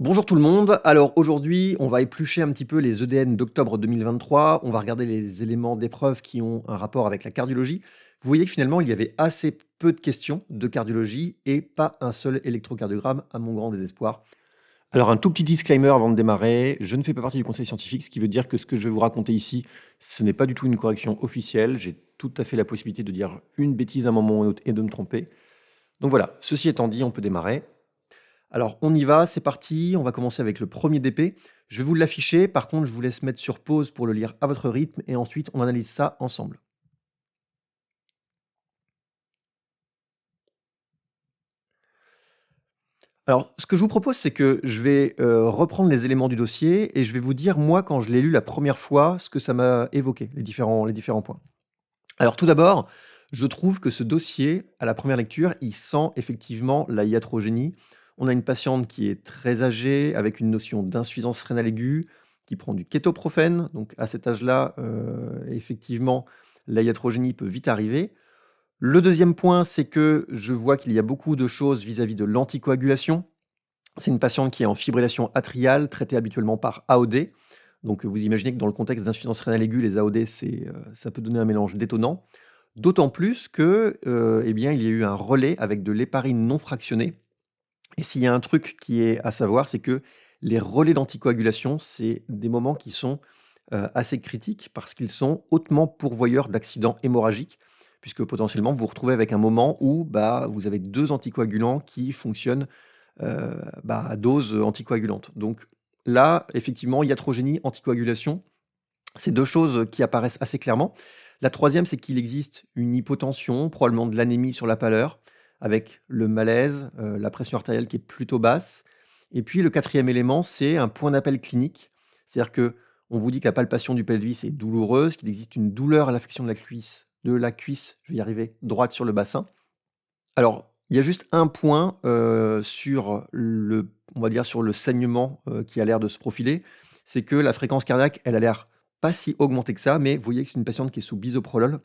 Bonjour tout le monde. Alors aujourd'hui, on va éplucher un petit peu les EDN d'octobre 2023. On va regarder les éléments d'épreuve qui ont un rapport avec la cardiologie. Vous voyez que finalement, il y avait assez peu de questions de cardiologie et pas un seul électrocardiogramme, à mon grand désespoir. Alors un tout petit disclaimer avant de démarrer, je ne fais pas partie du conseil scientifique, ce qui veut dire que ce que je vais vous raconter ici, ce n'est pas du tout une correction officielle, j'ai tout à fait la possibilité de dire une bêtise à un moment ou à un autre et de me tromper. Donc voilà, ceci étant dit, on peut démarrer. Alors, on y va, c'est parti. On va commencer avec le premier DP. Je vais vous l'afficher. Par contre, je vous laisse mettre sur pause pour le lire à votre rythme et ensuite, on analyse ça ensemble. Alors, ce que je vous propose, c'est que je vais euh, reprendre les éléments du dossier et je vais vous dire, moi, quand je l'ai lu la première fois, ce que ça m'a évoqué, les différents, les différents points. Alors, tout d'abord, je trouve que ce dossier, à la première lecture, il sent effectivement la iatrogénie. On a une patiente qui est très âgée, avec une notion d'insuffisance rénale aiguë, qui prend du kétoprofène. Donc à cet âge-là, euh, effectivement, la peut vite arriver. Le deuxième point, c'est que je vois qu'il y a beaucoup de choses vis-à-vis de l'anticoagulation. C'est une patiente qui est en fibrillation atriale, traitée habituellement par AOD. Donc vous imaginez que dans le contexte d'insuffisance rénale aiguë, les AOD, c'est, euh, ça peut donner un mélange détonnant. D'autant plus que, euh, eh bien, il y a eu un relais avec de l'héparine non fractionnée et s'il y a un truc qui est à savoir, c'est que les relais d'anticoagulation, c'est des moments qui sont assez critiques parce qu'ils sont hautement pourvoyeurs d'accidents hémorragiques, puisque potentiellement vous vous retrouvez avec un moment où bah, vous avez deux anticoagulants qui fonctionnent bah, à dose anticoagulante. Donc là, effectivement, iatrogénie, anticoagulation, c'est deux choses qui apparaissent assez clairement. La troisième, c'est qu'il existe une hypotension, probablement de l'anémie sur la pâleur, avec le malaise, euh, la pression artérielle qui est plutôt basse. Et puis le quatrième élément, c'est un point d'appel clinique. C'est-à-dire que on vous dit que la palpation du pelvis est douloureuse, qu'il existe une douleur à l'affection de la cuisse, de la cuisse, je vais y arriver, droite sur le bassin. Alors, il y a juste un point euh, sur le, on va dire sur le saignement euh, qui a l'air de se profiler, c'est que la fréquence cardiaque, elle a l'air pas si augmentée que ça, mais vous voyez que c'est une patiente qui est sous bisoprolol.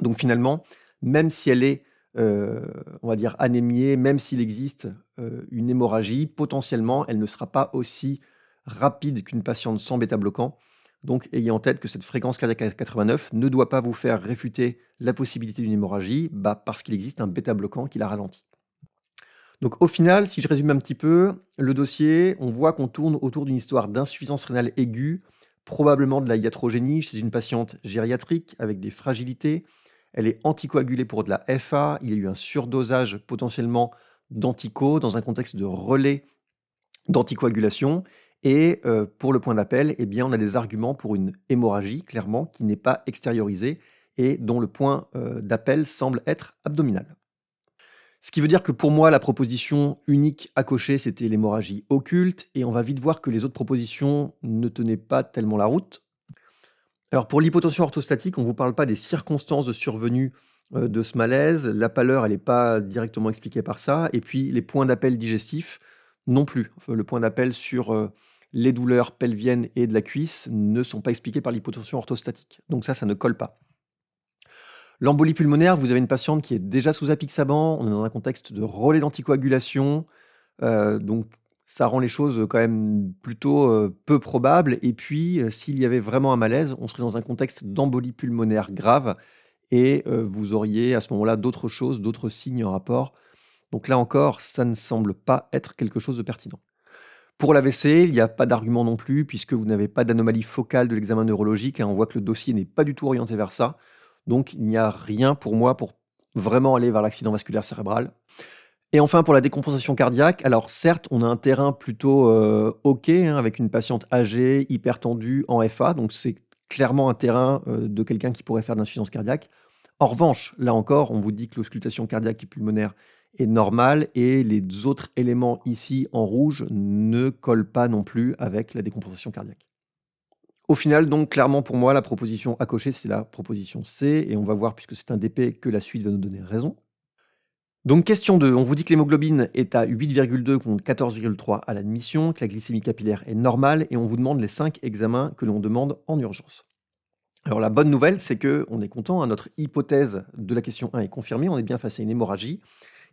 Donc finalement, même si elle est euh, on va dire, anémiée, même s'il existe euh, une hémorragie, potentiellement, elle ne sera pas aussi rapide qu'une patiente sans bêta-bloquant. Donc, ayez en tête que cette fréquence cardiaque à 89 ne doit pas vous faire réfuter la possibilité d'une hémorragie bah, parce qu'il existe un bêta-bloquant qui la ralentit. Donc, au final, si je résume un petit peu, le dossier, on voit qu'on tourne autour d'une histoire d'insuffisance rénale aiguë, probablement de la iatrogénie chez une patiente gériatrique avec des fragilités, elle est anticoagulée pour de la FA. Il y a eu un surdosage potentiellement d'antico dans un contexte de relais d'anticoagulation. Et euh, pour le point d'appel, eh bien, on a des arguments pour une hémorragie, clairement, qui n'est pas extériorisée et dont le point euh, d'appel semble être abdominal. Ce qui veut dire que pour moi, la proposition unique à cocher, c'était l'hémorragie occulte, et on va vite voir que les autres propositions ne tenaient pas tellement la route. Alors pour l'hypotension orthostatique, on ne vous parle pas des circonstances de survenue euh, de ce malaise. La pâleur, elle n'est pas directement expliquée par ça. Et puis les points d'appel digestifs non plus. le point d'appel sur euh, les douleurs pelviennes et de la cuisse ne sont pas expliqués par l'hypotension orthostatique. Donc ça, ça ne colle pas. L'embolie pulmonaire, vous avez une patiente qui est déjà sous apixaban, on est dans un contexte de relais d'anticoagulation, euh, donc ça rend les choses quand même plutôt peu probables. Et puis, s'il y avait vraiment un malaise, on serait dans un contexte d'embolie pulmonaire grave et vous auriez à ce moment-là d'autres choses, d'autres signes en rapport. Donc là encore, ça ne semble pas être quelque chose de pertinent. Pour l'AVC, il n'y a pas d'argument non plus, puisque vous n'avez pas d'anomalie focale de l'examen neurologique. et hein. on voit que le dossier n'est pas du tout orienté vers ça. Donc il n'y a rien pour moi pour vraiment aller vers l'accident vasculaire cérébral. Et enfin, pour la décompensation cardiaque, alors certes, on a un terrain plutôt euh, OK hein, avec une patiente âgée, hypertendue, en FA, donc c'est clairement un terrain euh, de quelqu'un qui pourrait faire de l'insuffisance cardiaque. En revanche, là encore, on vous dit que l'auscultation cardiaque et pulmonaire est normale et les autres éléments ici en rouge ne collent pas non plus avec la décompensation cardiaque. Au final, donc, clairement pour moi, la proposition à cocher, c'est la proposition C, et on va voir, puisque c'est un DP, que la suite va nous donner raison. Donc question 2, on vous dit que l'hémoglobine est à 8,2 contre 14,3 à l'admission, que la glycémie capillaire est normale et on vous demande les 5 examens que l'on demande en urgence. Alors la bonne nouvelle, c'est que on est content, hein, notre hypothèse de la question 1 est confirmée, on est bien face à une hémorragie.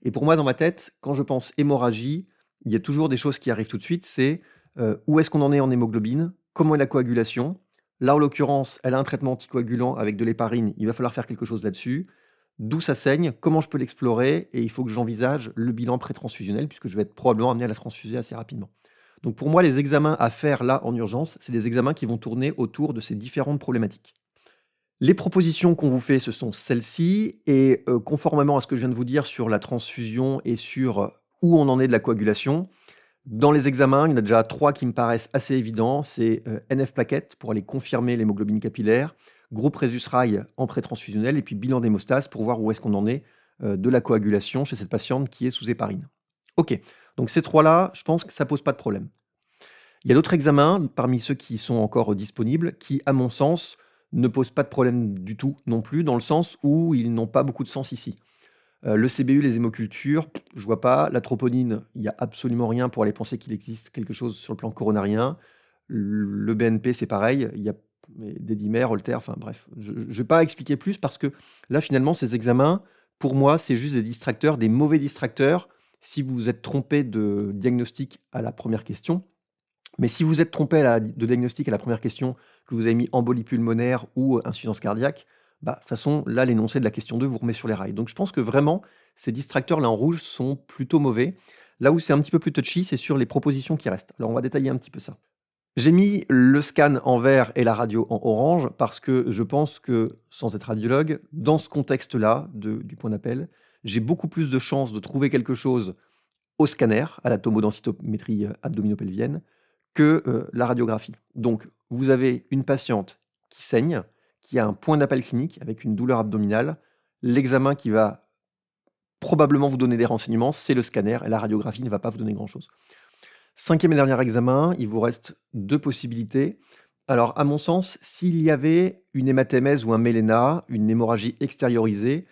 Et pour moi, dans ma tête, quand je pense hémorragie, il y a toujours des choses qui arrivent tout de suite, c'est euh, où est-ce qu'on en est en hémoglobine, comment est la coagulation. Là, en l'occurrence, elle a un traitement anticoagulant avec de l'héparine, il va falloir faire quelque chose là-dessus d'où ça saigne, comment je peux l'explorer, et il faut que j'envisage le bilan pré-transfusionnel, puisque je vais être probablement amené à la transfuser assez rapidement. Donc pour moi, les examens à faire là en urgence, c'est des examens qui vont tourner autour de ces différentes problématiques. Les propositions qu'on vous fait, ce sont celles-ci, et euh, conformément à ce que je viens de vous dire sur la transfusion et sur euh, où on en est de la coagulation, dans les examens, il y en a déjà trois qui me paraissent assez évidents, c'est euh, NF plaquette pour aller confirmer l'hémoglobine capillaire, groupe présus rail en pré-transfusionnel et puis bilan d'hémostase pour voir où est-ce qu'on en est euh, de la coagulation chez cette patiente qui est sous éparine. Ok, donc ces trois-là, je pense que ça ne pose pas de problème. Il y a d'autres examens parmi ceux qui sont encore euh, disponibles qui, à mon sens, ne posent pas de problème du tout non plus, dans le sens où ils n'ont pas beaucoup de sens ici. Euh, le CBU, les hémocultures, je vois pas. La troponine, il n'y a absolument rien pour aller penser qu'il existe quelque chose sur le plan coronarien. Le BNP, c'est pareil, il n'y a mais Dédimer, Holter, enfin bref, je ne vais pas expliquer plus parce que là, finalement, ces examens, pour moi, c'est juste des distracteurs, des mauvais distracteurs, si vous vous êtes trompé de diagnostic à la première question. Mais si vous êtes trompé de diagnostic à la première question, que vous avez mis embolie pulmonaire ou insuffisance cardiaque, bah, de toute façon, là, l'énoncé de la question 2 vous remet sur les rails. Donc je pense que vraiment, ces distracteurs-là en rouge sont plutôt mauvais. Là où c'est un petit peu plus touchy, c'est sur les propositions qui restent. Alors on va détailler un petit peu ça. J'ai mis le scan en vert et la radio en orange parce que je pense que, sans être radiologue, dans ce contexte-là du point d'appel, j'ai beaucoup plus de chances de trouver quelque chose au scanner, à la tomodensitométrie euh, abdominopelvienne, que euh, la radiographie. Donc, vous avez une patiente qui saigne, qui a un point d'appel clinique avec une douleur abdominale. L'examen qui va probablement vous donner des renseignements, c'est le scanner, et la radiographie ne va pas vous donner grand-chose. Cinquième et dernier examen, il vous reste deux possibilités. Alors, à mon sens, s'il y avait une hématémèse ou un méléna, une hémorragie extériorisée,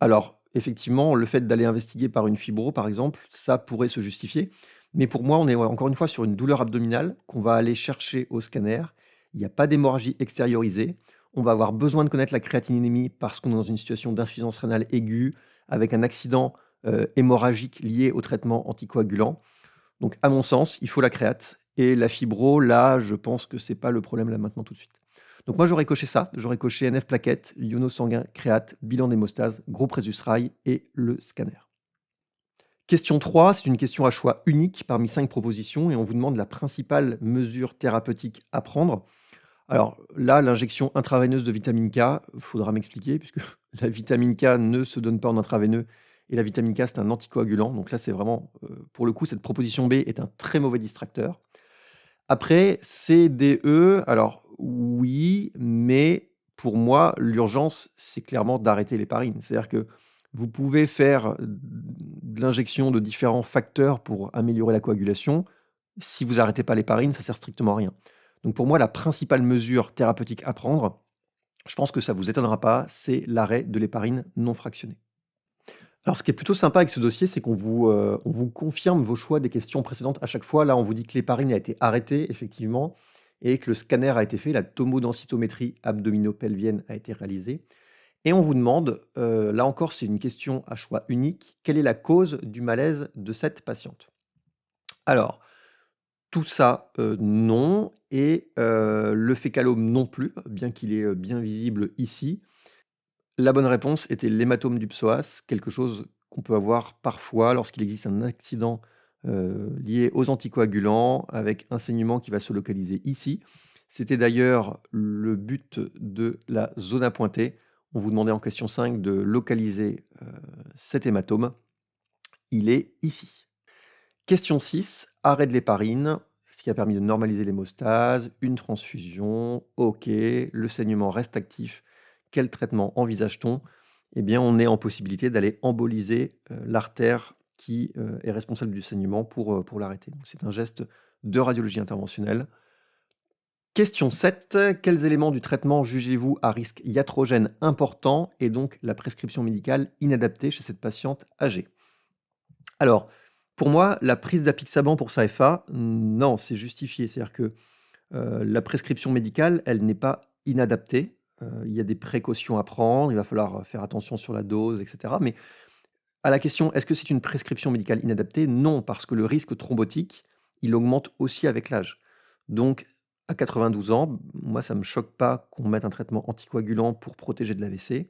alors effectivement, le fait d'aller investiguer par une fibro, par exemple, ça pourrait se justifier. Mais pour moi, on est encore une fois sur une douleur abdominale qu'on va aller chercher au scanner. Il n'y a pas d'hémorragie extériorisée. On va avoir besoin de connaître la créatininémie parce qu'on est dans une situation d'insuffisance rénale aiguë avec un accident euh, hémorragique lié au traitement anticoagulant. Donc, à mon sens, il faut la créate. Et la fibro, là, je pense que c'est pas le problème là maintenant tout de suite. Donc, moi, j'aurais coché ça. J'aurais coché NF plaquettes, iono sanguin, créate, bilan d'hémostase, gros présus rail et le scanner. Question 3, c'est une question à choix unique parmi 5 propositions et on vous demande la principale mesure thérapeutique à prendre. Alors là, l'injection intraveineuse de vitamine K, faudra m'expliquer puisque la vitamine K ne se donne pas en intraveineux, et la vitamine K, c'est un anticoagulant. Donc là, c'est vraiment, euh, pour le coup, cette proposition B est un très mauvais distracteur. Après, CDE, E, alors oui, mais pour moi, l'urgence, c'est clairement d'arrêter les C'est-à-dire que vous pouvez faire de l'injection de différents facteurs pour améliorer la coagulation. Si vous n'arrêtez pas l'héparine, ça ça sert strictement à rien. Donc pour moi, la principale mesure thérapeutique à prendre, je pense que ça ne vous étonnera pas, c'est l'arrêt de l'héparine non fractionnée. Alors, ce qui est plutôt sympa avec ce dossier, c'est qu'on euh, vous, confirme vos choix des questions précédentes à chaque fois. Là, on vous dit que l'héparine a été arrêtée, effectivement, et que le scanner a été fait, la tomodensitométrie abdominopelvienne a été réalisée. Et on vous demande, euh, là encore, c'est une question à choix unique, quelle est la cause du malaise de cette patiente Alors, tout ça, euh, non, et le fécalome non plus, bien qu'il est bien visible ici. La bonne réponse était l'hématome du psoas, quelque chose qu'on peut avoir parfois lorsqu'il existe un accident euh, lié aux anticoagulants avec un saignement qui va se localiser ici. C'était d'ailleurs le but de la zone à pointer. On vous demandait en question 5 de localiser euh, cet hématome. Il est ici. Question 6, arrêt de l'héparine, ce qui a permis de normaliser l'hémostase, une transfusion, ok, le saignement reste actif quel traitement envisage-t-on Eh bien, on est en possibilité d'aller emboliser euh, l'artère qui euh, est responsable du saignement pour, euh, pour l'arrêter. C'est un geste de radiologie interventionnelle. Question 7. Quels éléments du traitement jugez-vous à risque iatrogène important et donc la prescription médicale inadaptée chez cette patiente âgée Alors, pour moi, la prise d'apixaban pour sa non, c'est justifié. C'est-à-dire que la prescription médicale, elle n'est pas inadaptée. Euh, il y a des précautions à prendre, il va falloir euh, faire attention sur la dose, etc. Mais à la question, est-ce que c'est une prescription médicale inadaptée Non, parce que le risque thrombotique, il augmente aussi avec l'âge. Donc, à 92 ans, moi, ça ne me choque pas qu'on mette un traitement anticoagulant pour protéger de l'AVC.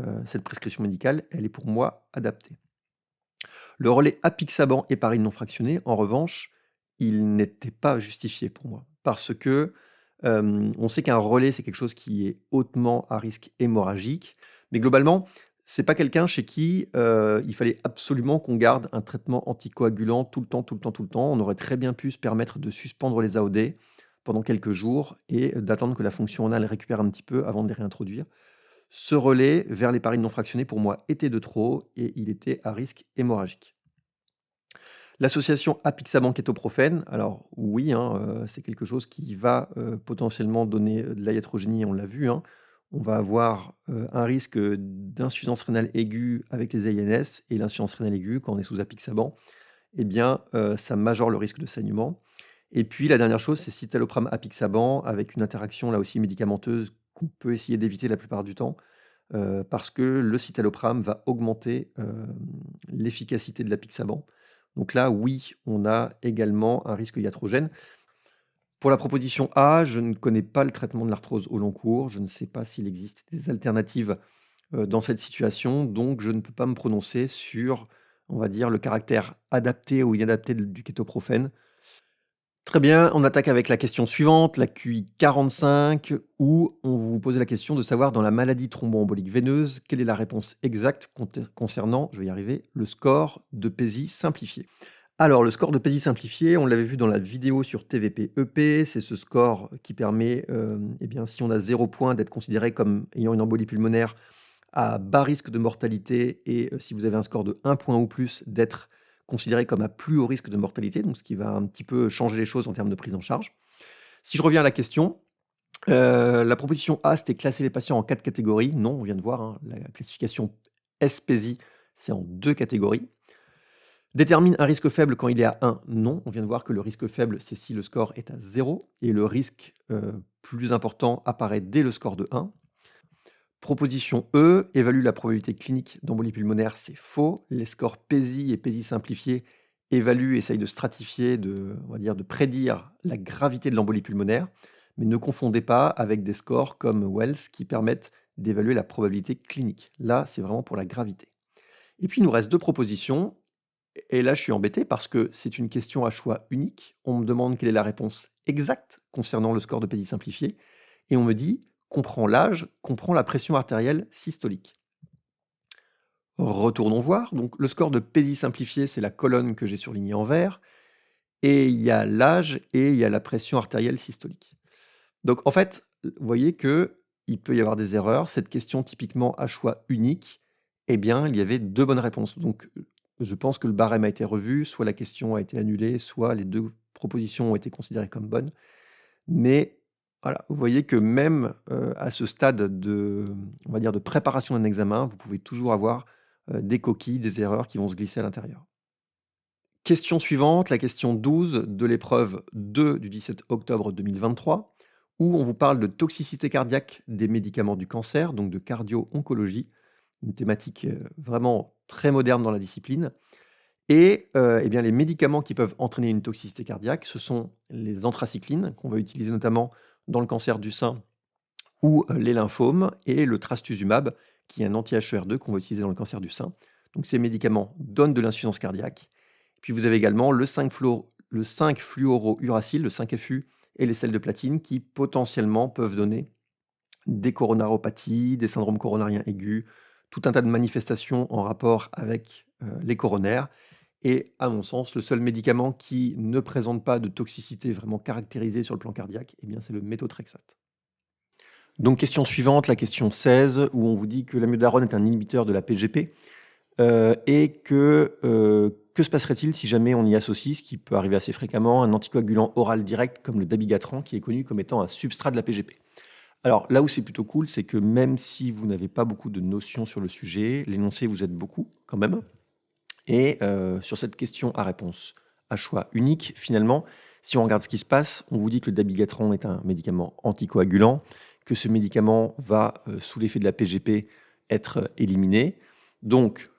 Euh, cette prescription médicale, elle est pour moi adaptée. Le relais apixaban et parine non fractionné, en revanche, il n'était pas justifié pour moi, parce que on sait qu'un relais, c'est quelque chose qui est hautement à risque hémorragique, mais globalement, c'est pas quelqu'un chez qui il fallait absolument qu'on garde un traitement anticoagulant tout le temps, tout le temps, tout le temps. On aurait très bien pu se permettre de suspendre les AOD pendant quelques jours et d'attendre que la fonction anale récupère un petit peu avant de les réintroduire. Ce relais vers les paris non fractionnés, pour moi, était de trop et il était à risque hémorragique. L'association apixaban kétoprofène, alors oui, hein, euh, c'est quelque chose qui va euh, potentiellement donner euh, de la on l'a vu. Hein. On va avoir un risque d'insuffisance rénale aiguë avec les ANS et l'insuffisance rénale aiguë quand on est sous apixaban, eh bien, ça majore le risque de saignement. Et puis la dernière chose, c'est citalopram apixaban avec une interaction là aussi médicamenteuse qu'on peut essayer d'éviter la plupart du temps. parce que le citalopram va augmenter l'efficacité de l'apixaban donc là, oui, on a également un risque iatrogène. Pour la proposition A, je ne connais pas le traitement de l'arthrose au long cours. Je ne sais pas s'il existe des alternatives euh, dans cette situation. Donc, je ne peux pas me prononcer sur, on va dire, le caractère adapté ou inadapté du kétoprofène. Très bien, on attaque avec la question suivante, la QI 45, où on vous pose la question de savoir dans la maladie thromboembolique veineuse, quelle est la réponse exacte concernant, je vais y arriver, le score de PESI simplifié. Alors, le score de PESI simplifié, on l'avait vu dans la vidéo sur TVP EP, c'est ce score qui permet, euh, eh bien, si on a 0 points, d'être considéré comme ayant une embolie pulmonaire à bas risque de mortalité, et euh, si vous avez un score de 1 point ou plus, d'être considéré comme à plus haut risque de mortalité, donc ce qui va un petit peu changer les choses en termes de prise en charge. Si je reviens à la question, euh, la proposition A, c'était classer les patients en quatre catégories. Non, on vient de voir, hein, la classification SPSI, c'est en deux catégories. Détermine un risque faible quand il est à 1. Non, on vient de voir que le risque faible, c'est si le score est à 0 et le risque euh, plus important apparaît dès le score de 1. Proposition E, évalue la probabilité clinique d'embolie pulmonaire, c'est faux. Les scores PESI et PESI simplifiés évaluent, essayent de stratifier, de, on va dire, de prédire la gravité de l'embolie pulmonaire, mais ne confondez pas avec des scores comme Wells qui permettent d'évaluer la probabilité clinique. Là, c'est vraiment pour la gravité. Et puis, il nous reste deux propositions. Et là, je suis embêté parce que c'est une question à choix unique. On me demande quelle est la réponse exacte concernant le score de PESI simplifié. Et on me dit, comprend l'âge, comprend la pression artérielle systolique. Retournons voir. Donc, le score de PESI simplifié, c'est la colonne que j'ai surlignée en vert. Et il y a l'âge et il y a la pression artérielle systolique. Donc, en fait, vous voyez que peut y avoir des erreurs. Cette question, typiquement à choix unique, eh bien, il y avait deux bonnes réponses. Donc, je pense que le barème a été revu. Soit la question a été annulée, soit les deux propositions ont été considérées comme bonnes. Mais voilà, vous voyez que même euh, à ce stade de, on va dire, de préparation d'un examen, vous pouvez toujours avoir euh, des coquilles, des erreurs qui vont se glisser à l'intérieur. Question suivante, la question 12 de l'épreuve 2 du 17 octobre 2023, où on vous parle de toxicité cardiaque des médicaments du cancer, donc de cardio-oncologie, une thématique euh, vraiment très moderne dans la discipline. Et eh bien, les médicaments qui peuvent entraîner une toxicité cardiaque, ce sont les anthracyclines, qu'on va utiliser notamment dans le cancer du sein ou euh, les lymphomes, et le trastuzumab, qui est un anti-HER2 qu'on va utiliser dans le cancer du sein. Donc ces médicaments donnent de l'insuffisance cardiaque. Puis vous avez également le 5, fluor, le fluorouracile, le 5FU, et les sels de platine qui potentiellement peuvent donner des coronaropathies, des syndromes coronariens aigus, tout un tas de manifestations en rapport avec euh, les coronaires. Et à mon sens, le seul médicament qui ne présente pas de toxicité vraiment caractérisée sur le plan cardiaque, et eh bien c'est le méthotrexate. Donc question suivante, la question 16, où on vous dit que l'amiodarone est un inhibiteur de la PGP, euh, et que euh, que se passerait-il si jamais on y associe, ce qui peut arriver assez fréquemment, un anticoagulant oral direct comme le dabigatran, qui est connu comme étant un substrat de la PGP alors là où c'est plutôt cool, c'est que même si vous n'avez pas beaucoup de notions sur le sujet, l'énoncé vous aide beaucoup quand même. Et euh, sur cette question à réponse à choix unique, finalement, si on regarde ce qui se passe, on vous dit que le dabigatran est un médicament anticoagulant, que ce médicament va, euh, sous l'effet de la PGP, être euh, éliminé. Donc,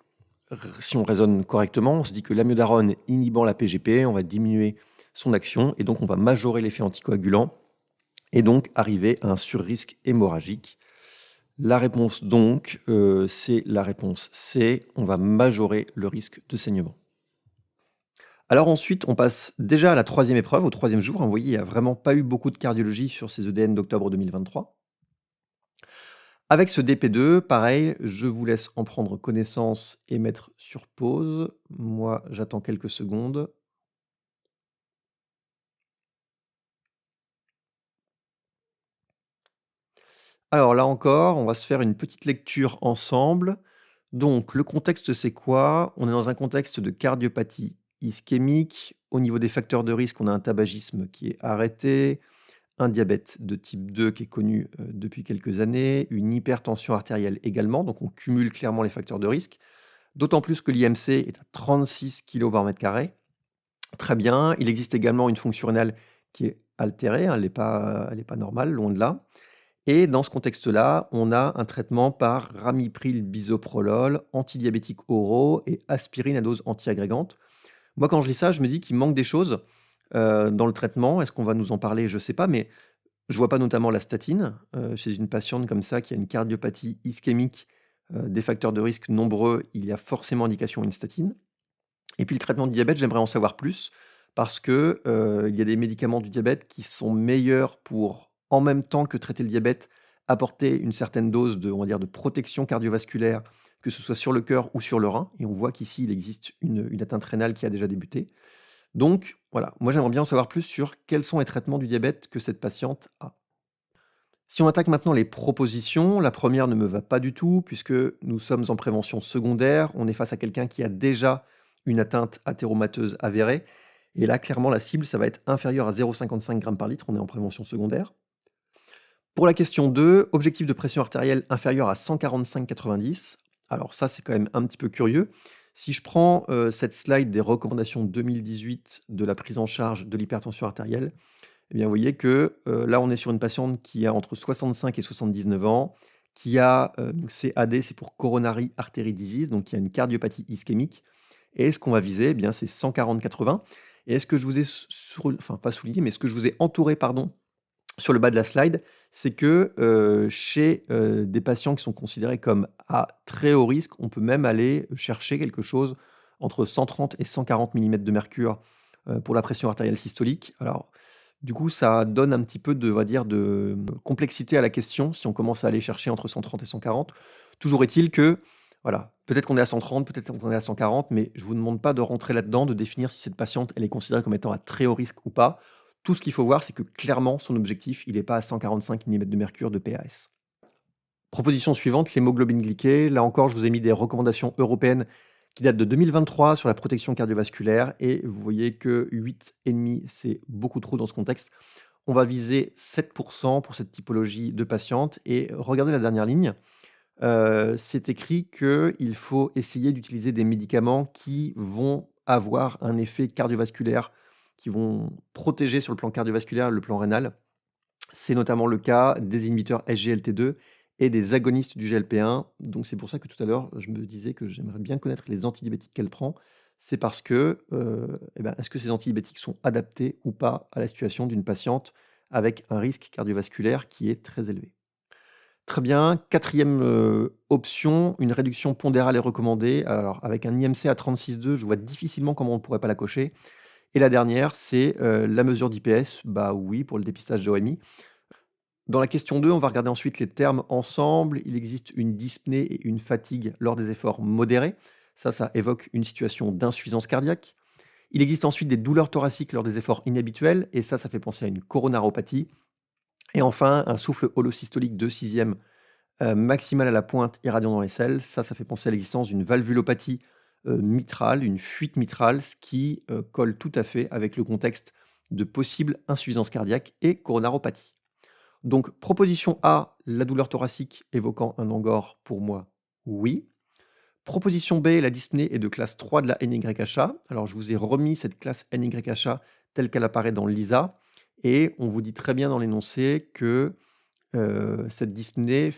si on raisonne correctement, on se dit que l'amiodarone inhibant la PGP, on va diminuer son action et donc on va majorer l'effet anticoagulant et donc arriver à un surrisque hémorragique la réponse donc, euh, c'est la réponse C, on va majorer le risque de saignement. Alors ensuite, on passe déjà à la troisième épreuve, au troisième jour. Hein, vous voyez, il n'y a vraiment pas eu beaucoup de cardiologie sur ces EDN d'octobre 2023. Avec ce DP2, pareil, je vous laisse en prendre connaissance et mettre sur pause. Moi, j'attends quelques secondes. Alors là encore, on va se faire une petite lecture ensemble. Donc le contexte, c'est quoi On est dans un contexte de cardiopathie ischémique. Au niveau des facteurs de risque, on a un tabagisme qui est arrêté, un diabète de type 2 qui est connu euh, depuis quelques années, une hypertension artérielle également. Donc on cumule clairement les facteurs de risque. D'autant plus que l'IMC est à 36 kg par mètre carré. Très bien. Il existe également une fonction rénale qui est altérée. Hein, elle n'est pas, pas normale, loin de là. Et dans ce contexte-là, on a un traitement par ramipril bisoprolol, antidiabétique oraux et aspirine à dose antiagrégante. Moi, quand je lis ça, je me dis qu'il manque des choses euh, dans le traitement. Est-ce qu'on va nous en parler Je ne sais pas, mais je ne vois pas notamment la statine euh, chez une patiente comme ça qui a une cardiopathie ischémique, euh, des facteurs de risque nombreux. Il y a forcément indication à une statine. Et puis le traitement du diabète, j'aimerais en savoir plus parce que il y a des médicaments du diabète qui sont meilleurs pour en même temps que traiter le diabète, apporter une certaine dose de, on va dire, de protection cardiovasculaire, que ce soit sur le cœur ou sur le rein. Et on voit qu'ici, il existe une, atteinte rénale qui a déjà débuté. Donc, voilà, moi j'aimerais bien en savoir plus sur quels sont les traitements du diabète que cette patiente a. Si on attaque maintenant les propositions, la première ne me va pas du tout, puisque nous sommes en prévention secondaire, on est face à quelqu'un qui a déjà une atteinte athéromateuse avérée, et là, clairement, la cible, ça va être inférieur à 0,55 g par litre, on est en prévention secondaire. Pour la question 2, objectif de pression artérielle inférieur à 145,90. Alors ça, c'est quand même un petit peu curieux. Si je prends euh, cette slide des recommandations 2018 de la prise en charge de l'hypertension artérielle, eh bien, vous voyez que euh, là, on est sur une patiente qui a entre 65 et 79 ans, qui a euh, CAD, c'est pour coronary artery disease, donc qui a une cardiopathie ischémique. Et ce qu'on va viser, eh bien, c'est 140-80. Et est-ce que je vous ai, enfin pas souligné, mais est-ce que je vous ai entouré, pardon, sur le bas de la slide, c'est que euh, chez euh, des patients qui sont considérés comme à très haut risque, on peut même aller chercher quelque chose entre 130 et 140 mm de mercure euh, pour la pression artérielle systolique. Alors, du coup, ça donne un petit peu de, va dire, de complexité à la question si on commence à aller chercher entre 130 et 140. Toujours est-il que, voilà, peut-être qu'on est à 130, peut-être qu'on est à 140, mais je ne vous demande pas de rentrer là-dedans, de définir si cette patiente elle est considérée comme étant à très haut risque ou pas. Tout ce qu'il faut voir, c'est que clairement, son objectif, il n'est pas à 145 mm de mercure de PAS. Proposition suivante, l'hémoglobine glycée. Là encore, je vous ai mis des recommandations européennes qui datent de 2023 sur la protection cardiovasculaire. Et vous voyez que 8,5, c'est beaucoup trop dans ce contexte. On va viser 7% pour cette typologie de patiente. Et regardez la dernière ligne. Euh, c'est écrit qu'il faut essayer d'utiliser des médicaments qui vont avoir un effet cardiovasculaire qui vont protéger sur le plan cardiovasculaire le plan rénal. C'est notamment le cas des inhibiteurs SGLT2 et des agonistes du GLP1. Donc c'est pour ça que tout à l'heure, je me disais que j'aimerais bien connaître les antidiabétiques qu'elle prend. C'est parce que, euh, eh ben, est-ce que ces antidiabétiques sont adaptés ou pas à la situation d'une patiente avec un risque cardiovasculaire qui est très élevé Très bien. Quatrième euh, option, une réduction pondérale est recommandée. Alors, avec un IMC à 36,2, je vois difficilement comment on ne pourrait pas la cocher. Et la dernière, c'est euh, la mesure d'IPS. Bah oui, pour le dépistage de l'OMI. Dans la question 2, on va regarder ensuite les termes ensemble. Il existe une dyspnée et une fatigue lors des efforts modérés. Ça, ça évoque une situation d'insuffisance cardiaque. Il existe ensuite des douleurs thoraciques lors des efforts inhabituels, et ça, ça fait penser à une coronaropathie. Et enfin, un souffle holosystolique de 6e euh, maximal à la pointe irradiant dans les selles, ça, ça fait penser à l'existence d'une valvulopathie euh, mitrale, une fuite mitrale, ce qui euh, colle tout à fait avec le contexte de possible insuffisance cardiaque et coronaropathie. Donc proposition A, la douleur thoracique évoquant un angor, pour moi, oui. Proposition B, la dyspnée est de classe 3 de la NYHA. Alors je vous ai remis cette classe NYHA telle qu'elle apparaît dans l'ISA. Et on vous dit très bien dans l'énoncé que euh, cette dyspnée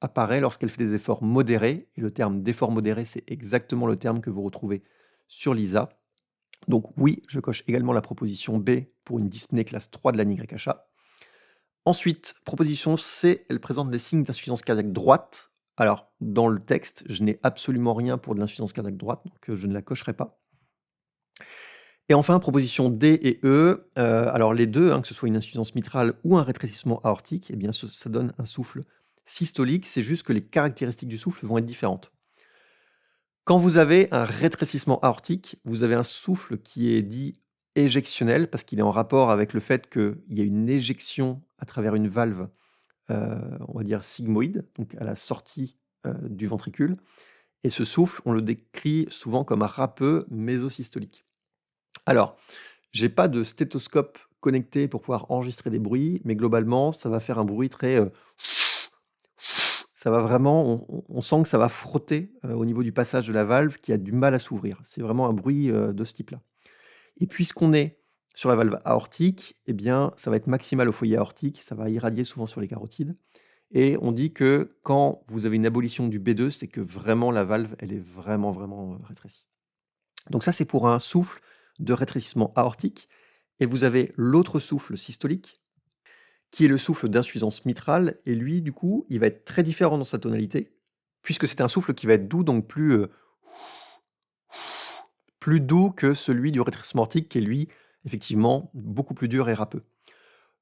apparaît lorsqu'elle fait des efforts modérés, et le terme d'effort modéré, c'est exactement le terme que vous retrouvez sur l'ISA. Donc oui, je coche également la proposition B pour une dyspnée classe 3 de la NYHA. Ensuite, proposition C, elle présente des signes d'insuffisance cardiaque droite. Alors, dans le texte, je n'ai absolument rien pour de l'insuffisance cardiaque droite, donc euh, je ne la cocherai pas. Et enfin, proposition D et E, euh, alors les deux, hein, que ce soit une insuffisance mitrale ou un rétrécissement aortique, eh bien, ça donne un souffle systolique, c'est juste que les caractéristiques du souffle vont être différentes. Quand vous avez un rétrécissement aortique, vous avez un souffle qui est dit éjectionnel parce qu'il est en rapport avec le fait qu'il y a une éjection à travers une valve, euh, on va dire sigmoïde, donc à la sortie euh, du ventricule. Et ce souffle, on le décrit souvent comme un râpeux mésosystolique. Alors, j'ai pas de stéthoscope connecté pour pouvoir enregistrer des bruits, mais globalement, ça va faire un bruit très euh, va vraiment, on, sent que ça va frotter euh, au niveau du passage de la valve qui a du mal à s'ouvrir. C'est vraiment un bruit euh, de ce type-là. Et puisqu'on est sur la valve aortique, eh bien, ça va être maximal au foyer aortique, ça va irradier souvent sur les carotides. Et on dit que quand vous avez une abolition du B2, c'est que vraiment la valve, elle est vraiment, vraiment euh, rétrécie. Donc ça, c'est pour un souffle de rétrécissement aortique. Et vous avez l'autre souffle systolique qui est le souffle d'insuffisance mitrale. Et lui, du coup, il va être très différent dans sa tonalité, puisque c'est un souffle qui va être doux, donc plus, euh, plus doux que celui du rétrécissement aortique, qui est lui, effectivement, beaucoup plus dur et râpeux.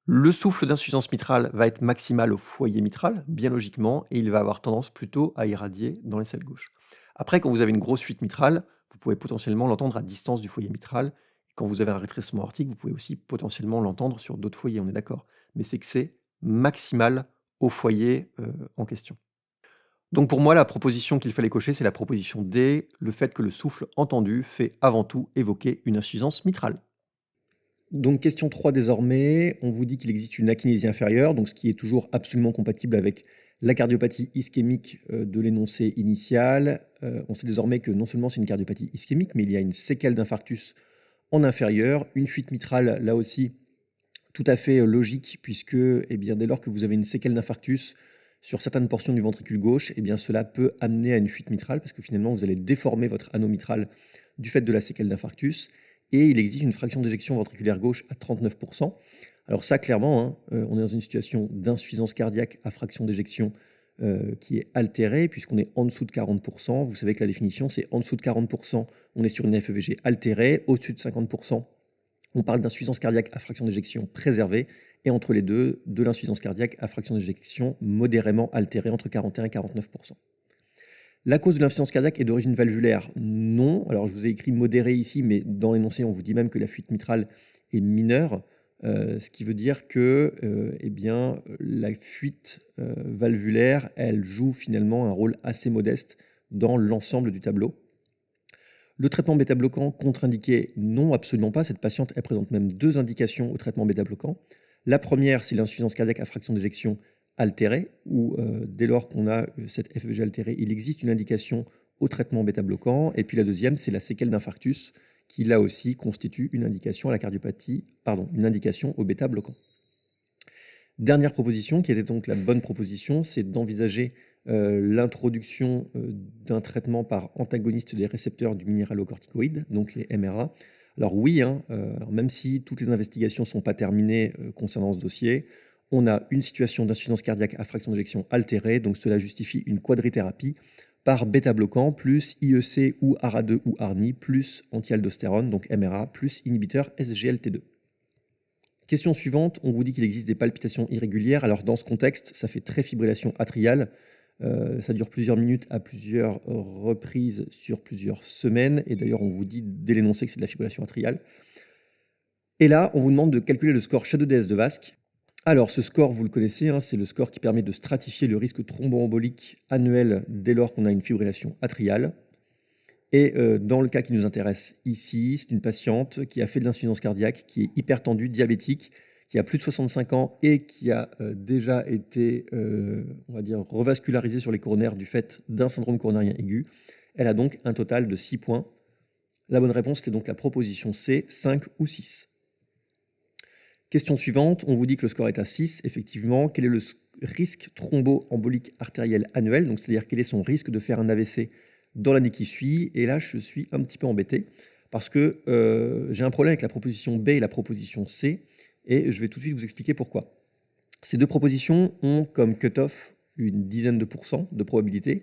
Le souffle d'insuffisance mitrale va être maximal au foyer mitral, bien logiquement, et il va avoir tendance plutôt à irradier dans les selles gauches. Après, quand vous avez une grosse fuite mitrale, vous pouvez potentiellement l'entendre à distance du foyer mitral. Quand vous avez un rétrécissement aortique, vous pouvez aussi potentiellement l'entendre sur d'autres foyers, on est d'accord mais c'est que c'est maximal au foyer en question. Donc pour moi, la proposition qu'il fallait cocher, c'est la proposition D, le fait que le souffle entendu fait avant tout évoquer une insuffisance mitrale. Donc question 3 désormais, on vous dit qu'il existe une akinésie inférieure, donc ce qui est toujours absolument compatible avec la cardiopathie ischémique de l'énoncé initial. on sait désormais que non seulement c'est une cardiopathie ischémique, mais il y a une séquelle d'infarctus en inférieur, une fuite mitrale là aussi tout à fait euh, logique, puisque et eh bien, dès lors que vous avez une séquelle d'infarctus sur certaines portions du ventricule gauche, eh bien, cela peut amener à une fuite mitrale, parce que finalement, vous allez déformer votre anneau mitral du fait de la séquelle d'infarctus. Et il existe une fraction d'éjection ventriculaire gauche à 39%. Alors ça, clairement, hein, euh, on est dans une situation d'insuffisance cardiaque à fraction d'éjection euh, qui est altérée, puisqu'on est en dessous de 40%. Vous savez que la définition, c'est en dessous de 40%, on est sur une FEVG altérée, au-dessus de 50%, on parle d'insuffisance cardiaque à fraction d'éjection préservée, et entre les deux, de l'insuffisance cardiaque à fraction d'éjection modérément altérée entre 41 et 49 La cause de l'insuffisance cardiaque est d'origine valvulaire Non. Alors je vous ai écrit modéré ici, mais dans l'énoncé, on vous dit même que la fuite mitrale est mineure, euh, ce qui veut dire que euh, eh bien, la fuite euh, valvulaire, elle joue finalement un rôle assez modeste dans l'ensemble du tableau. Le traitement bêta-bloquant contre-indiqué, non, absolument pas. Cette patiente, présente même deux indications au traitement bêta-bloquant. La première, c'est l'insuffisance cardiaque à fraction d'éjection altérée, où euh, dès lors qu'on a euh, cette FEG altérée, il existe une indication au traitement bêta-bloquant. Et puis la deuxième, c'est la séquelle d'infarctus, qui là aussi constitue une indication à la cardiopathie, pardon, une indication au bêta-bloquant. Dernière proposition, qui était donc la bonne proposition, c'est d'envisager euh, l'introduction euh, d'un traitement par antagoniste des récepteurs du minéralocorticoïde, donc les MRA. Alors oui, hein, euh, même si toutes les investigations ne sont pas terminées concernant ce dossier, on a une situation d'insuffisance cardiaque à fraction d'éjection altérée, donc cela justifie une quadrithérapie par bêta-bloquant plus IEC ou ARA2 ou ARNI plus antialdostérone, donc MRA, plus inhibiteur SGLT2. Question suivante, on vous dit qu'il existe des palpitations irrégulières. Alors dans ce contexte, ça fait très fibrillation atriale. Euh, ça dure plusieurs minutes à plusieurs reprises sur plusieurs semaines. Et d'ailleurs, on vous dit dès l'énoncé que c'est de la fibrillation atriale. Et là, on vous demande de calculer le score Shadow DS de Vasque. Alors, ce score, vous le connaissez, hein, c'est le score qui permet de stratifier le risque thromboembolique annuel dès lors qu'on a une fibrillation atriale. Et euh, dans le cas qui nous intéresse ici, c'est une patiente qui a fait de l'insuffisance cardiaque, qui est hypertendue, diabétique, qui a plus de 65 ans et qui a euh, déjà été, euh, on va dire, revascularisée sur les coronaires du fait d'un syndrome coronarien aigu. Elle a donc un total de 6 points. La bonne réponse était donc la proposition C, 5 ou 6. Question suivante, on vous dit que le score est à 6. Effectivement, quel est le risque thromboembolique artériel annuel Donc, c'est-à-dire quel est son risque de faire un AVC dans l'année qui suit Et là, je suis un petit peu embêté parce que euh, j'ai un problème avec la proposition B et la proposition C et je vais tout de suite vous expliquer pourquoi. Ces deux propositions ont comme cut-off une dizaine de pourcents de probabilité,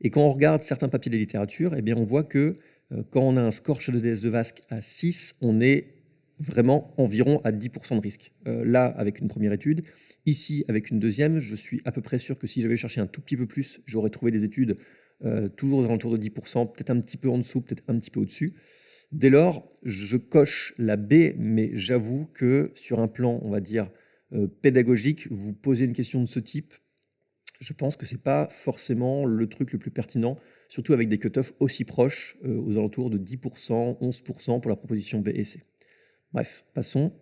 et quand on regarde certains papiers de littérature, eh bien on voit que euh, quand on a un score chez le DS de Vasque à 6, on est vraiment environ à 10% de risque. Euh, là, avec une première étude. Ici, avec une deuxième, je suis à peu près sûr que si j'avais cherché un tout petit peu plus, j'aurais trouvé des études euh, toujours aux alentours de 10%, peut-être un petit peu en dessous, peut-être un petit peu au-dessus. Dès lors, je coche la B, mais j'avoue que sur un plan, on va dire, euh, pédagogique, vous posez une question de ce type, je pense que ce n'est pas forcément le truc le plus pertinent, surtout avec des cut-offs aussi proches, euh, aux alentours de 10%, 11% pour la proposition B et C. Bref, passons.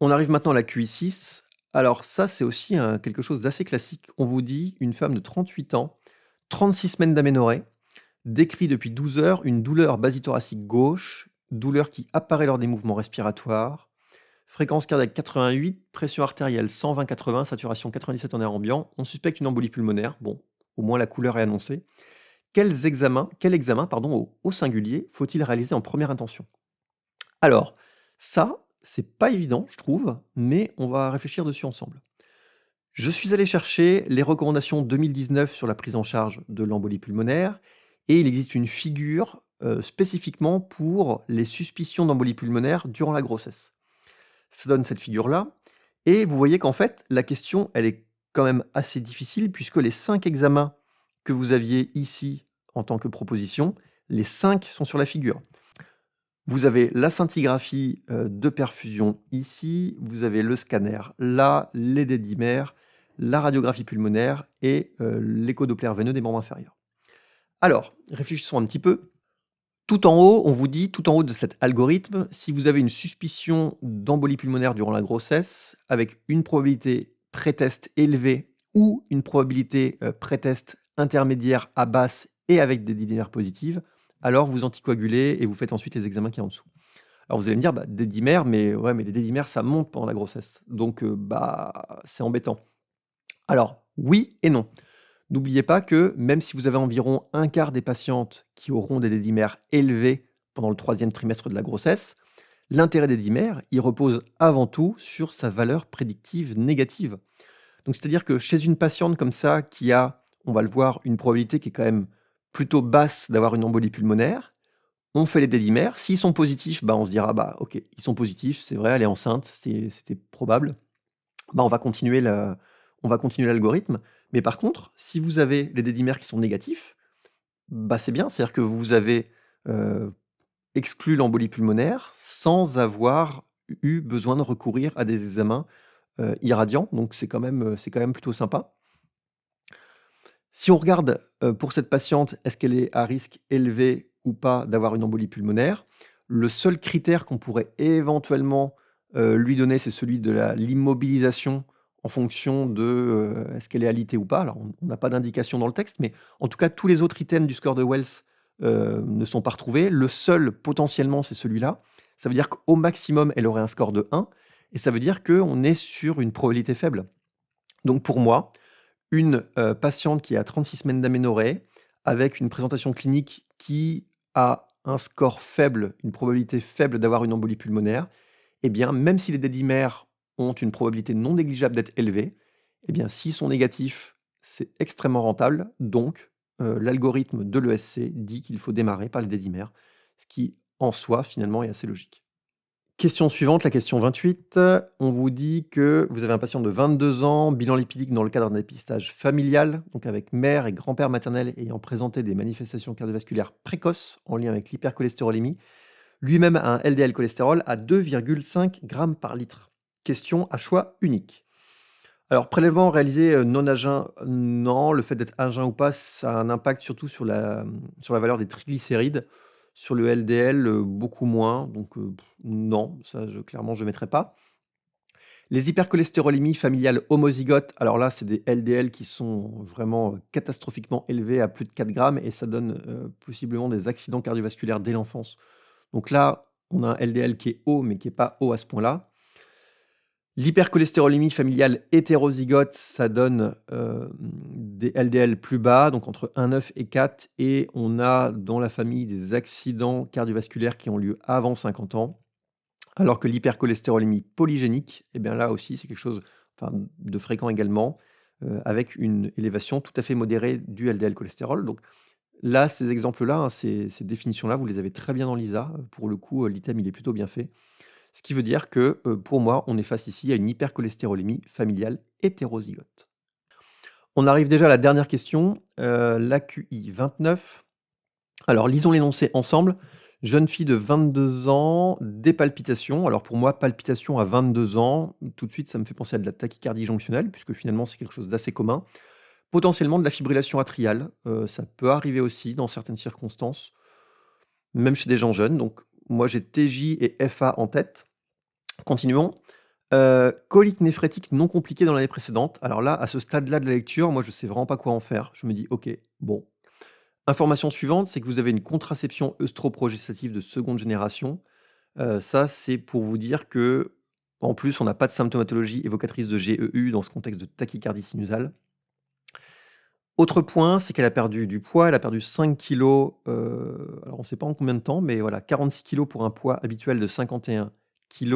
On arrive maintenant à la QI6. Alors ça, c'est aussi euh, quelque chose d'assez classique. On vous dit une femme de 38 ans, 36 semaines d'aménorrhée, décrit depuis 12 heures une douleur basithoracique gauche, douleur qui apparaît lors des mouvements respiratoires, fréquence cardiaque 88, pression artérielle 120-80, saturation 97 en air ambiant, on suspecte une embolie pulmonaire, bon, au moins la couleur est annoncée. Quels examens, quel examen pardon, au, au singulier faut-il réaliser en première intention Alors, ça, c'est pas évident, je trouve, mais on va réfléchir dessus ensemble. Je suis allé chercher les recommandations 2019 sur la prise en charge de l'embolie pulmonaire et il existe une figure spécifiquement pour les suspicions d'embolie pulmonaire durant la grossesse. Ça donne cette figure-là. Et vous voyez qu'en fait, la question, elle est quand même assez difficile, puisque les cinq examens que vous aviez ici en tant que proposition, les cinq sont sur la figure. Vous avez la scintigraphie de perfusion ici, vous avez le scanner là, les dédimères, la radiographie pulmonaire et l'écho Doppler veineux des membres inférieurs. Alors, réfléchissons un petit peu. Tout en haut, on vous dit, tout en haut de cet algorithme, si vous avez une suspicion d'embolie pulmonaire durant la grossesse, avec une probabilité pré-test élevée ou une probabilité euh, pré-test intermédiaire à basse et avec des dimères positives, alors vous anticoagulez et vous faites ensuite les examens qui sont en dessous. Alors vous allez me dire, bah, des dimères, mais ouais, mais les dédimères, ça monte pendant la grossesse. Donc, euh, bah, c'est embêtant. Alors, oui et non. N'oubliez pas que même si vous avez environ un quart des patientes qui auront des dédimères élevés pendant le troisième trimestre de la grossesse, l'intérêt des dédimères il repose avant tout sur sa valeur prédictive négative. Donc c'est-à-dire que chez une patiente comme ça qui a, on va le voir, une probabilité qui est quand même plutôt basse d'avoir une embolie pulmonaire, on fait les dédimères. S'ils sont positifs, bah on se dira bah ok, ils sont positifs, c'est vrai, elle est enceinte, c'était probable. Bah on va continuer l'algorithme. Mais par contre, si vous avez les dédimères qui sont négatifs, bah c'est bien, c'est-à-dire que vous avez exclu l'embolie pulmonaire sans avoir eu besoin de recourir à des examens irradiants, donc c'est quand, même, quand même plutôt sympa. Si on regarde pour cette patiente, est-ce qu'elle est à risque élevé ou pas d'avoir une embolie pulmonaire Le seul critère qu'on pourrait éventuellement lui donner, c'est celui de l'immobilisation en fonction de est-ce qu'elle est alitée ou pas. Alors, on n'a pas d'indication dans le texte, mais en tout cas, tous les autres items du score de Wells ne sont pas retrouvés. Le seul, potentiellement, c'est celui-là. Ça veut dire qu'au maximum, elle aurait un score de 1, et ça veut dire qu'on est sur une probabilité faible. Donc, pour moi, une patiente qui a 36 semaines d'aménorrhée, avec une présentation clinique qui a un score faible, une probabilité faible d'avoir une embolie pulmonaire, eh bien, même si les dédimères ont une probabilité non négligeable d'être élevée. eh bien, s'ils sont négatifs, c'est extrêmement rentable. Donc, euh, l'algorithme de l'ESC dit qu'il faut démarrer par les dédimères, ce qui, en soi, finalement, est assez logique. Question suivante, la question 28. On vous dit que vous avez un patient de 22 ans, bilan lipidique dans le cadre d'un dépistage familial, donc avec mère et grand-père maternel ayant présenté des manifestations cardiovasculaires précoces en lien avec l'hypercholestérolémie. Lui-même a un LDL cholestérol à 2,5 g par litre. Question à choix unique. Alors, prélèvement réalisé euh, non agin, non. Le fait d'être agin ou pas, ça a un impact surtout sur la, euh, sur la valeur des triglycérides. Sur le LDL, euh, beaucoup moins. Donc, non, ça, je, clairement, je ne mettrai pas. Les hypercholestérolémies familiales homozygotes, alors là, c'est des LDL qui sont vraiment catastrophiquement élevés à plus de 4 grammes et ça donne possiblement des accidents cardiovasculaires dès l'enfance. Donc là, on a un LDL qui est haut, mais qui n'est pas haut à ce point-là. L'hypercholestérolémie familiale hétérozygote, ça donne euh, des LDL plus bas, donc entre 1,9 et 4, et on a dans la famille des accidents cardiovasculaires qui ont lieu avant 50 ans, alors que l'hypercholestérolémie polygénique, eh bien là aussi c'est quelque chose de fréquent également, euh, avec une élévation tout à fait modérée du LDL cholestérol. Donc là, ces exemples-là, hein, ces, définitions-là, vous les avez très bien dans l'ISA. Pour le coup, euh, l'item il est plutôt bien fait. Ce qui veut dire que euh, pour moi, on est face ici à une hypercholestérolémie familiale hétérozygote. On arrive déjà à la dernière question, euh, la QI 29. Alors lisons l'énoncé ensemble. Jeune fille de 22 ans, des palpitations. Alors pour moi, palpitations à 22 ans, tout de suite, ça me fait penser à de la tachycardie jonctionnelle, puisque finalement, c'est quelque chose d'assez commun. Potentiellement de la fibrillation atriale, euh, ça peut arriver aussi dans certaines circonstances, même chez des gens jeunes. Donc moi, j'ai TJ et FA en tête. Continuons. Euh, colique néphrétique non compliquée dans l'année précédente. Alors là, à ce stade-là de la lecture, moi, je sais vraiment pas quoi en faire. Je me dis, ok, bon. Information suivante, c'est que vous avez une contraception œstroprogestative de seconde génération. Euh, ça, c'est pour vous dire que, en plus, on n'a pas de symptomatologie évocatrice de GEU dans ce contexte de tachycardie sinusale. Autre point, c'est qu'elle a perdu du poids. Elle a perdu 5 kg, euh, alors on ne sait pas en combien de temps, mais voilà, 46 kg pour un poids habituel de 51 kg.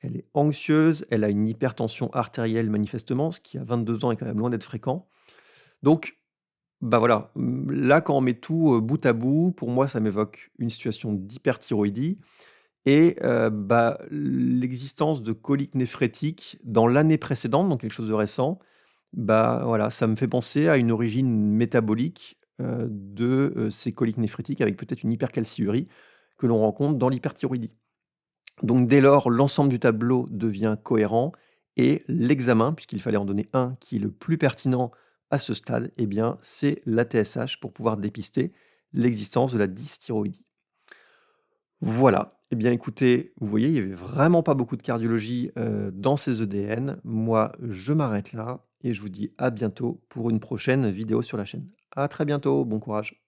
Elle est anxieuse, elle a une hypertension artérielle manifestement, ce qui à 22 ans est quand même loin d'être fréquent. Donc, bah voilà, mm, là quand on met tout euh, bout à bout, pour moi ça m'évoque une situation d'hyperthyroïdie et euh, bah, l'existence de coliques néphrétiques dans l'année précédente, donc quelque chose de récent, bah voilà, ça me fait penser à une origine métabolique euh, de euh, ces coliques néphrétiques avec peut-être une hypercalciurie que l'on rencontre dans l'hyperthyroïdie. Donc dès lors, l'ensemble du tableau devient cohérent et l'examen, puisqu'il fallait en donner un qui est le plus pertinent à ce stade, eh bien c'est l'ATSH pour pouvoir dépister l'existence de la dysthyroïdie. Voilà. et eh bien, écoutez, vous voyez, il n'y avait vraiment pas beaucoup de cardiologie euh, dans ces EDN. Moi, je m'arrête là et je vous dis à bientôt pour une prochaine vidéo sur la chaîne. À très bientôt, bon courage.